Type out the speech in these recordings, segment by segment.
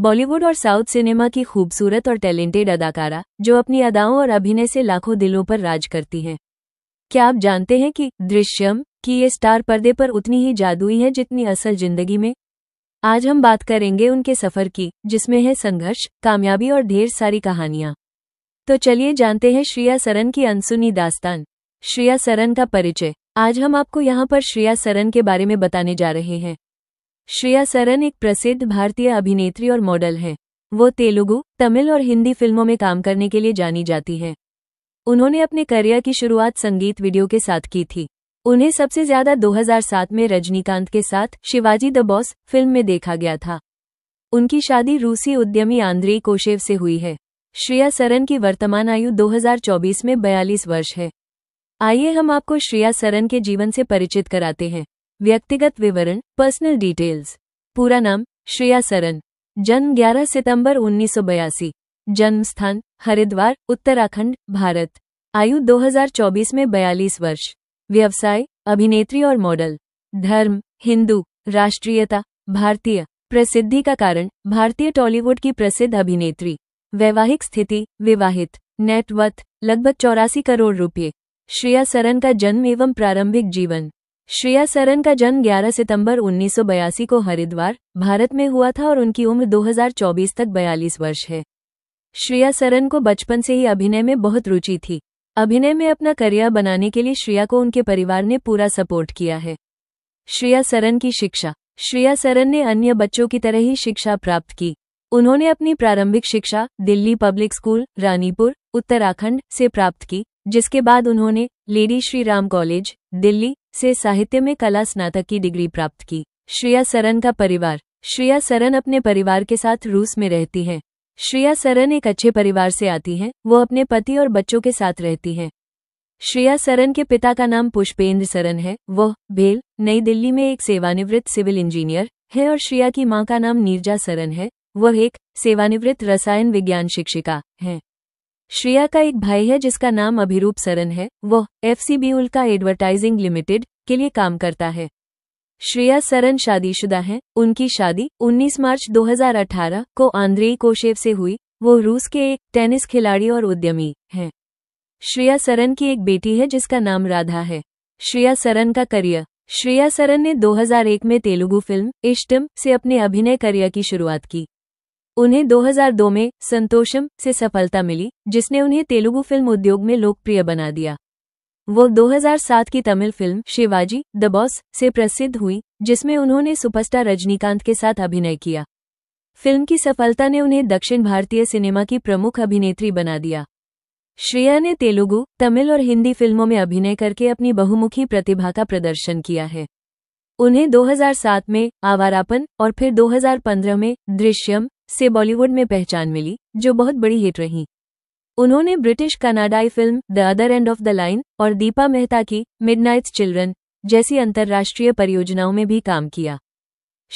बॉलीवुड और south cinema की खूबसूरत और टैलेंटेड अदाकारा जो अपनी अदाओं और अभिनय से लाखों दिलों पर राज करती हैं क्या आप जानते हैं कि दृश्यम की ये स्टार पर्दे पर उतनी ही जादुई है जितनी असल जिंदगी में आज हम बात करेंगे उनके सफर की जिसमें है संघर्ष कामयाबी और ढेर सारी कहानियां तो चलिए जानते हैं श्रेया सरन की अनसुनी दास्तान श्रेया सरन का परिचय आज हम आपको यहाँ पर श्रेया सरन के बारे में बताने जा रहे हैं श्रेया सरन एक प्रसिद्ध भारतीय अभिनेत्री और मॉडल हैं वो तेलुगु तमिल और हिंदी फिल्मों में काम करने के लिए जानी जाती हैं उन्होंने अपने करियर की शुरुआत संगीत वीडियो के साथ की थी उन्हें सबसे ज्यादा 2007 में रजनीकांत के साथ शिवाजी द बॉस फिल्म में देखा गया था उनकी शादी रूसी उद्यमी आंद्रे कोशेव से हुई है श्रेया सरन की वर्तमान आयु 2024 में 42 वर्ष है आइए हम आपको श्रेया सरन के जीवन से परिचित कराते हैं व्यक्तिगत विवरण पर्सनल डिटेल्स पूरा नाम श्रेया सरन जन्म 11 सितंबर उन्नीस जन्म स्थान हरिद्वार उत्तराखंड भारत आयु 2024 में 42 वर्ष व्यवसाय अभिनेत्री और मॉडल धर्म हिंदू राष्ट्रीयता भारतीय प्रसिद्धि का कारण भारतीय टॉलीवुड की प्रसिद्ध अभिनेत्री वैवाहिक स्थिति विवाहित नेटवर्थ लगभग चौरासी करोड़ रुपये श्रेया सरन का जन्म एवं प्रारंभिक जीवन श्रेया सरन का जन्म 11 सितंबर उन्नीस को हरिद्वार भारत में हुआ था और उनकी उम्र 2024 तक 42 वर्ष है श्रेया सरन को बचपन से ही अभिनय में बहुत रुचि थी अभिनय में अपना करियर बनाने के लिए श्रेया को उनके परिवार ने पूरा सपोर्ट किया है श्रेया सरन की शिक्षा श्रेया सरन ने अन्य बच्चों की तरह ही शिक्षा प्राप्त की उन्होंने अपनी प्रारंभिक शिक्षा दिल्ली पब्लिक स्कूल रानीपुर उत्तराखंड से प्राप्त की जिसके बाद उन्होंने लेडी श्री राम कॉलेज दिल्ली से साहित्य में कला स्नातक की डिग्री प्राप्त की श्रेया सरन का परिवार श्रेया सरन अपने परिवार के साथ रूस में रहती हैं श्रेया सरन एक अच्छे परिवार से आती हैं वो अपने पति और बच्चों के साथ रहती हैं श्रेया सरन के पिता का नाम पुष्पेंद्र सरन है वह भेल नई दिल्ली में एक सेवानिवृत्त सिविल इंजीनियर है और श्रेया की मां का नाम नीरजा सरन है वह एक सेवानिवृत्त रसायन विज्ञान शिक्षिका है श्रेया का एक भाई है जिसका नाम अभिरूप सरन है वह एफ उल्का एडवर्टाइजिंग लिमिटेड के लिए काम करता है श्रेया सरन शादीशुदा हैं उनकी शादी 19 मार्च 2018 को आंद्रेई कोशेव से हुई वो रूस के एक टेनिस खिलाड़ी और उद्यमी हैं श्रेया सरन की एक बेटी है जिसका नाम राधा है श्रेया सरन का करियर श्रेया सरन ने 2001 में तेलुगु फिल्म इष्टम से अपने अभिनय करियर की शुरुआत की उन्हें 2002 में संतोषम से सफलता मिली जिसने उन्हें तेलुगु फिल्म उद्योग में लोकप्रिय बना दिया वो 2007 की Tamil film Shivaji the boss से प्रसिद्ध हुई जिसमें उन्होंने सुपरस्टार रजनीकांत के साथ अभिनय किया फिल्म की सफलता ने उन्हें दक्षिण भारतीय सिनेमा की प्रमुख अभिनेत्री बना दिया श्रेया ने तेलुगु तमिल और हिंदी फिल्मों में अभिनय करके अपनी बहुमुखी प्रतिभा का प्रदर्शन किया है उन्हें 2007 में आवारापन और फिर 2015 में दृश्यम से बॉलीवुड में पहचान मिली जो बहुत बड़ी हिट रही उन्होंने ब्रिटिश कनाडाई film the other end of the line और दीपा मेहता की मिड चिल्ड्रन जैसी अंतर्राष्ट्रीय परियोजनाओं में भी काम किया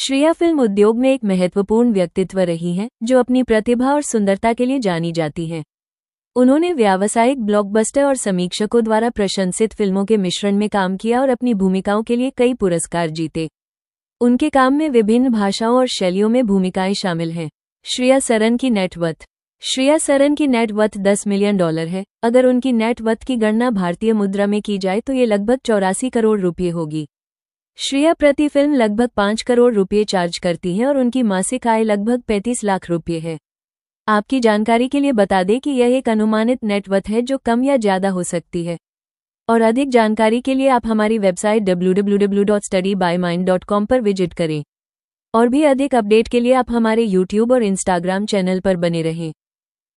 श्रेया फिल्म उद्योग में एक महत्वपूर्ण व्यक्तित्व रही हैं जो अपनी प्रतिभा और सुंदरता के लिए जानी जाती हैं उन्होंने व्यावसायिक ब्लॉकबस्टर और समीक्षकों द्वारा प्रशंसित फिल्मों के मिश्रण में काम किया और अपनी भूमिकाओं के लिए कई पुरस्कार जीते उनके काम में विभिन्न भाषाओं और शैलियों में भूमिकाएं शामिल हैं श्रेया सरन की नेटवर्थ श्रेया सरन की नेटवर्थ 10 मिलियन डॉलर है अगर उनकी नेटवर्थ की गणना भारतीय मुद्रा में की जाए तो ये लगभग चौरासी करोड़ रुपये होगी श्रेया प्रति फिल्म लगभग पाँच करोड़ रुपये चार्ज करती हैं और उनकी मासिक आय लगभग पैंतीस लाख रुपये है आपकी जानकारी के लिए बता दें कि यह एक अनुमानित नेटवर्थ है जो कम या ज़्यादा हो सकती है और अधिक जानकारी के लिए आप हमारी वेबसाइट डब्ल्यू पर विजिट करें और भी अधिक अपडेट के लिए आप हमारे यूट्यूब और इंस्टाग्राम चैनल पर बने रहें